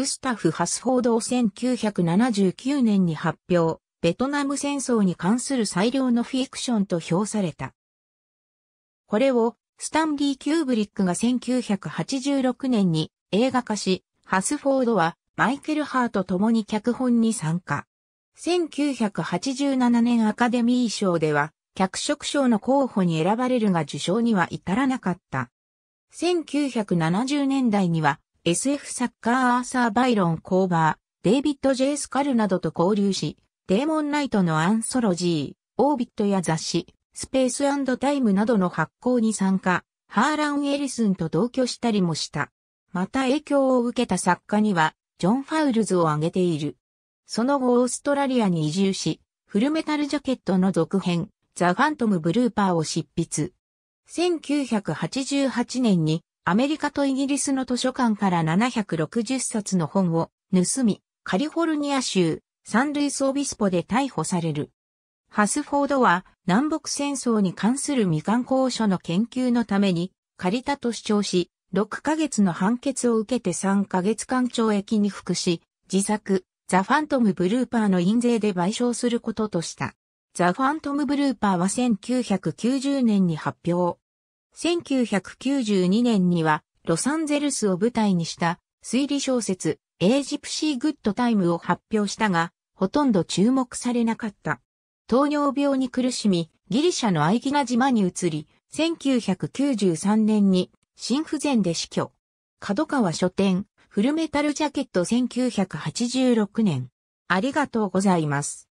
グスタフ・ハスフォードを1979年に発表、ベトナム戦争に関する最良のフィクションと評された。これをスタンリー・キューブリックが1986年に映画化し、ハスフォードはマイケル・ハーと共に脚本に参加。1987年アカデミー賞では脚色賞の候補に選ばれるが受賞には至らなかった。1970年代には SF 作家アーサー・バイロン・コーバー、デイビッド・ジェイスカルなどと交流し、デーモン・ナイトのアンソロジー、オービットや雑誌、スペースタイムなどの発行に参加、ハーラン・エリスンと同居したりもした。また影響を受けた作家には、ジョン・ファウルズを挙げている。その後オーストラリアに移住し、フルメタルジャケットの続編、ザ・ファントム・ブルーパーを執筆。1988年にアメリカとイギリスの図書館から760冊の本を盗み、カリフォルニア州サンルイスオビスポで逮捕される。ハスフォードは南北戦争に関する未完公書の研究のために借りたと主張し、6ヶ月の判決を受けて3ヶ月間懲役に服し、自作、ザ・ファントム・ブルーパーの印税で賠償することとした。ザ・ファントム・ブルーパーは1990年に発表。1992年には、ロサンゼルスを舞台にした推理小説、エージプシーグッドタイムを発表したが、ほとんど注目されなかった。糖尿病に苦しみ、ギリシャのアイギナ島に移り、1993年に心不全で死去。角川書店、フルメタルジャケット1986年。ありがとうございます。